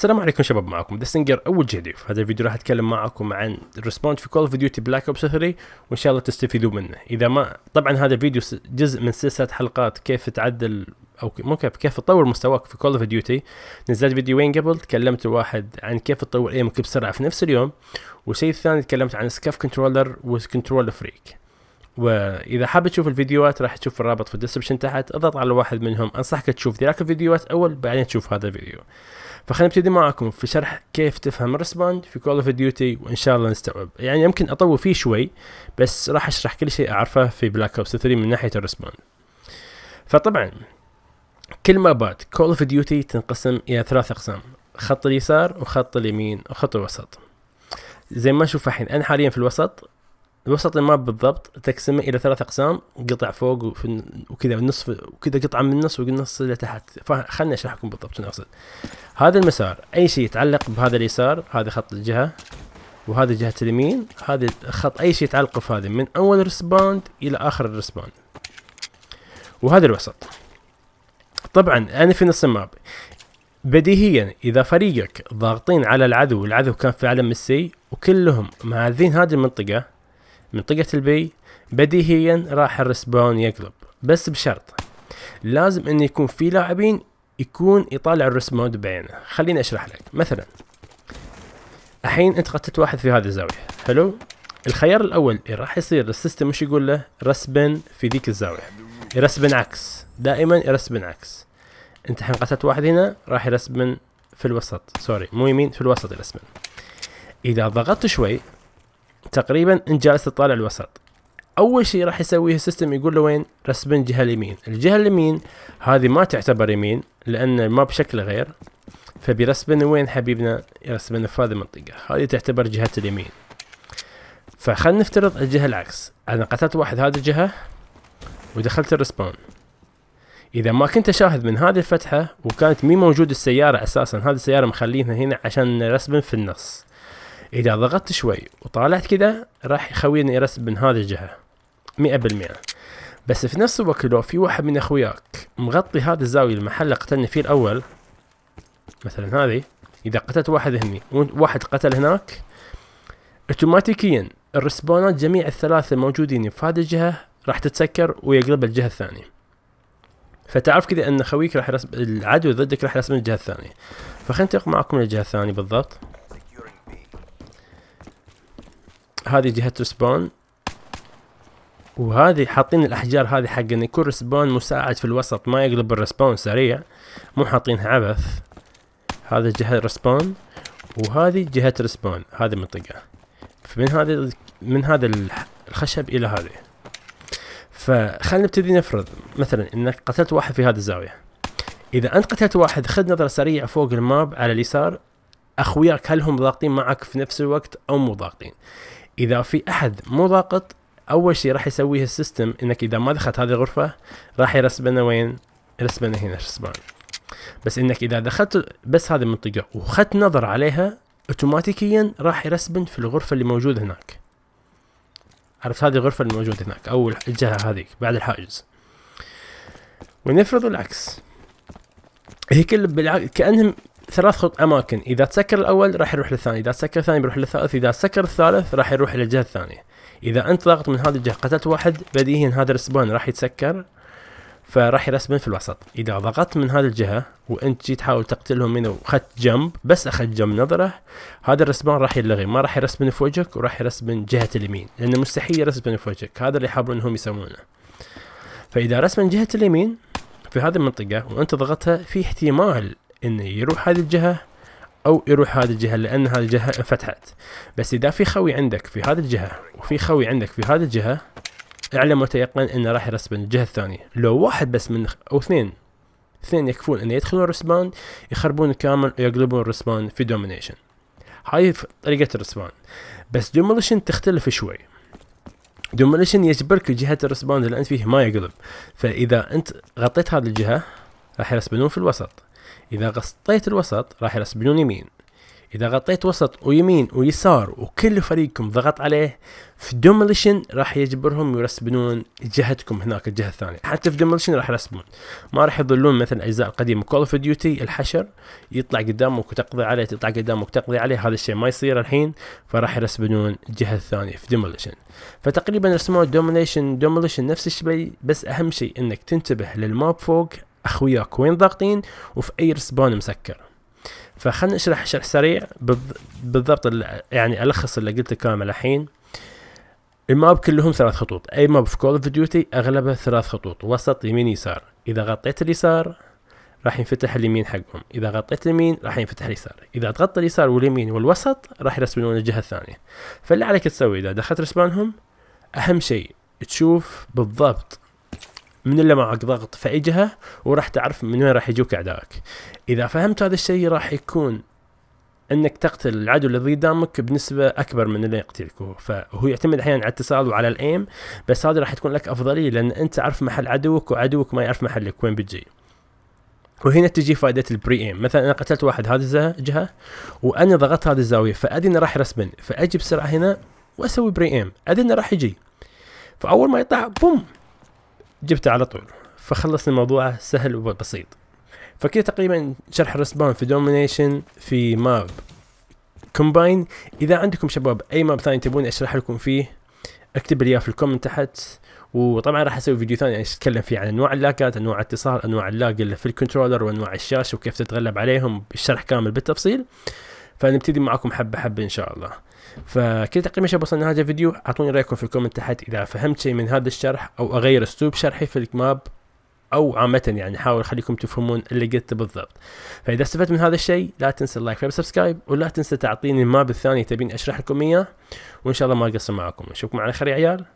السلام عليكم شباب معكم سنجر اول جديد في هذا الفيديو راح اتكلم معكم عن ريسبوند في كول اوف ديوتي بلاك اوبس 3 وان شاء الله تستفيدوا منه اذا ما طبعا هذا الفيديو جزء من سلسله حلقات كيف تعدل او مو كيف كيف تطور مستواك في كول اوف ديوتي نزلت فيديوين قبل تكلمت واحد عن كيف تطور ايمك بسرعه في نفس اليوم والشيء الثاني تكلمت عن سكاف كنترولر وكنترول فريك واذا حاب تشوف الفيديوهات راح تشوف الرابط في الديسكربشن تحت اضغط على واحد منهم انصحك تشوف ذلك الفيديوهات اول بعدين تشوف هذا الفيديو فخلينا نبتدي معاكم في شرح كيف تفهم الريسبوند في كول اوف ديوتي وان شاء الله نستوعب يعني يمكن اطول فيه شوي بس راح اشرح كل شيء اعرفه في بلاك اوبس 3 من ناحيه الريسبوند فطبعا كل ما بعد كول اوف ديوتي تنقسم الى ثلاث اقسام خط اليسار وخط اليمين وخط الوسط زي ما نشوف الحين انا حاليا في الوسط وسط الماب بالضبط تقسمه الى ثلاث اقسام قطع فوق وفي وكذا نصف وكذا قطعه من النص والنص اللي تحت فخلني اشرح لكم بالضبط شنو اقصد هذا المسار اي شيء يتعلق بهذا اليسار هذا خط الجهه وهذا جهه اليمين هذا الخط اي شيء يتعلق في هذا من اول ريسبوند الى اخر ريسبوند وهذا الوسط طبعا انا في نص الماب بديهيا اذا فريقك ضاغطين على العدو والعدو كان في عالم السي وكلهم معذين هذه المنطقه منطقة البي بديهيا راح الرسبون يقلب بس بشرط لازم انه يكون في لاعبين يكون يطالع الرسبون بعينه خليني اشرح لك مثلا الحين انت قتلت واحد في هذه الزاوية حلو الخيار الاول راح يصير السيستم مش يقول له رسبن في ذيك الزاوية يرسبن عكس دائما يرسبن عكس انت الحين قتلت واحد هنا راح يرسبن في الوسط سوري مو يمين في الوسط يرسبن اذا ضغطت شوي تقريبا انت جالس تطالع الوسط اول شيء راح يسويه السيستم يقول له وين رسم الجهه اليمين الجهه اليمين هذه ما تعتبر يمين لان ما بشكل غير فبيرسبن وين حبيبنا يرسبن في هذه المنطقه هذه تعتبر جهه اليمين فخلنا نفترض الجهه العكس انا قتلت واحد هذه الجهه ودخلت الرسبون اذا ما كنت اشاهد من هذه الفتحه وكانت مي موجود السياره اساسا هذه السياره مخلينها هنا عشان رسبن في النص اذا ضغطت شوي وطالعت كذا راح يخويني يرسب من هذه الجهه 100% بس في نفس الوقت لو في واحد من اخوياك مغطي هذه الزاويه المحل اللي قتلني فيه الاول مثلا هذه اذا قتلت واحد هني وواحد قتل هناك اوتوماتيكيا الرسبونات جميع الثلاثه الموجودين في هذه الجهه راح تتسكر ويقلب الجهه الثانيه فتعرف كذا ان خويك راح العدو ضدك راح يرسب من الجهه الثانيه فخلينا ننتقل معكم للجهه الثانيه بالضبط هذه جهة رسبان وهذه حاطين الاحجار هذه حق ان يكون رسبان مساعد في الوسط ما يقلب الريسبون سريع مو حاطينها عبث هذا جهة ريسبون وهذه جهة ريسبون هذه منطقة فمن هذا من هذا الخشب الى هذه فخلينا نبتدي نفرض مثلا انك قتلت واحد في هذه الزاوية اذا انت قتلت واحد خذ نظرة سريعة فوق الماب على اليسار اخوياك هل هم ضاغطين معك في نفس الوقت او مو ضاغطين اذا في احد مو ضاقط اول شيء راح يسويه السيستم انك اذا ما دخلت هذه الغرفه راح يرسبنا وين رسبنا هنا رسبان بس انك اذا دخلت بس هذه المنطقه وخدت نظر عليها اوتوماتيكيا راح يرسبن في الغرفه اللي موجوده هناك عرفت هذه الغرفه اللي موجوده هناك او الجهه هذيك بعد الحاجز ونفرض العكس هي كل بالعكس كانهم ثلاث خط اماكن اذا تسكر الاول راح يروح للثاني اذا تسكر الثاني بيروح للثالث اذا تسكر الثالث راح يروح للجهه الثانيه اذا انت ضاغط من هذه الجهه قتلت واحد بديهيا هذا الرسبان راح يتسكر فراح يرسبن في الوسط اذا ضغطت من هذه الجهه وانت جيت تحاول تقتلهم منه وخدت جنب بس اخذت جنب نظره هذا الرسبان راح يلغي ما راح يرسبن في وجهك وراح يرسبن جهه اليمين لانه مستحيل يرسبن في وجهك هذا اللي يحاولون انهم يسوونه فاذا رسبن جهه اليمين في هذه المنطقه وانت ضغطتها في احتمال انه يروح هذه الجهه او يروح هذه الجهه لان هذه الجهه انفتحت بس اذا في خوي عندك في هذه الجهه وفي خوي عندك في هذه الجهه اعلم وتيقن انه راح يرسبن الجهه الثانيه لو واحد بس من او اثنين اثنين يكفون انه يدخلون الرسبان يخربون الكامل ويقلبون الرسبان في دومينيشن هاي طريقة الرسبان بس دومينيشن تختلف شوي دومينيشن يجبرك جهة الرسبان اللي انت فيه ما يقلب فاذا انت غطيت هذه الجهة راح يرسبنون في الوسط إذا غطيت الوسط راح يرسبون يمين إذا غطيت وسط ويمين ويسار وكل فريقكم ضغط عليه في دوميليشن راح يجبرهم يرسبنون جهتكم هناك الجهة الثانية حتى في دوميليشن راح يرسبون ما راح يظلون مثل الأجزاء القديمة كول اوف ديوتي الحشر يطلع قدامك وتقضي عليه تطلع قدامك وتقضي عليه هذا الشيء ما يصير الحين فراح يرسبنون الجهة الثانية في دوميليشن فتقريبا رسموا دومينيشن دوميليشن نفس الشيء بس أهم شيء إنك تنتبه للماب فوق اخوياك وين ضاغطين وفي اي رسبان مسكر فخلنا نشرح شرح سريع بالضبط يعني الخص اللي قلته كامل الحين الماب كلهم ثلاث خطوط اي ماب في كول اوف ديوتي اغلبها ثلاث خطوط وسط يمين يسار اذا غطيت اليسار راح ينفتح اليمين حقهم اذا غطيت اليمين راح ينفتح اليسار اذا تغطى اليسار واليمين والوسط راح يرسبون الجهه الثانيه فاللي عليك تسوي اذا دخلت رسبانهم اهم شيء تشوف بالضبط من اللي معك ضغط في اي جهه وراح تعرف من وين راح يجوك اعدائك اذا فهمت هذا الشيء راح يكون انك تقتل العدو اللي قدامك بنسبه اكبر من اللي يقتلك هو فهو يعتمد احيانا على التصال وعلى الايم بس هذه راح تكون لك افضليه لان انت عارف محل عدوك وعدوك ما يعرف محلك وين بتجي وهنا تجي فائده البري ايم مثلا انا قتلت واحد هذه الجهه وانا ضغطت هذه الزاويه فادي انه راح يرسبني فاجي بسرعه هنا واسوي بري ايم ادي انه راح يجي فاول ما يطلع بوم جبته على طول فخلصنا الموضوع سهل وبسيط فكده تقريبا شرح الرسبان في دومينيشن في ماب كومباين اذا عندكم شباب اي ماب ثاني تبون اشرح لكم فيه اكتب لي في الكومنت تحت وطبعا راح اسوي فيديو ثاني اتكلم فيه عن انواع اللاكات انواع الاتصال انواع اللاج اللي في الكنترولر وانواع الشاشه وكيف تتغلب عليهم بالشرح كامل بالتفصيل فنبتدي معكم حبه حبه ان شاء الله فكل تقييم شباب وصلنا هذا الفيديو اعطوني رايكم في الكومنت تحت اذا فهمت شيء من هذا الشرح او اغير اسلوب شرحي في الماب او عامه يعني حاول اخليكم تفهمون اللي قلته بالضبط فاذا استفدت من هذا الشيء لا تنسى اللايك والسبسكرايب ولا تنسى تعطيني الماب الثاني تبين اشرح لكم اياه وان شاء الله ما اقصر معكم نشوفكم على خير يا عيال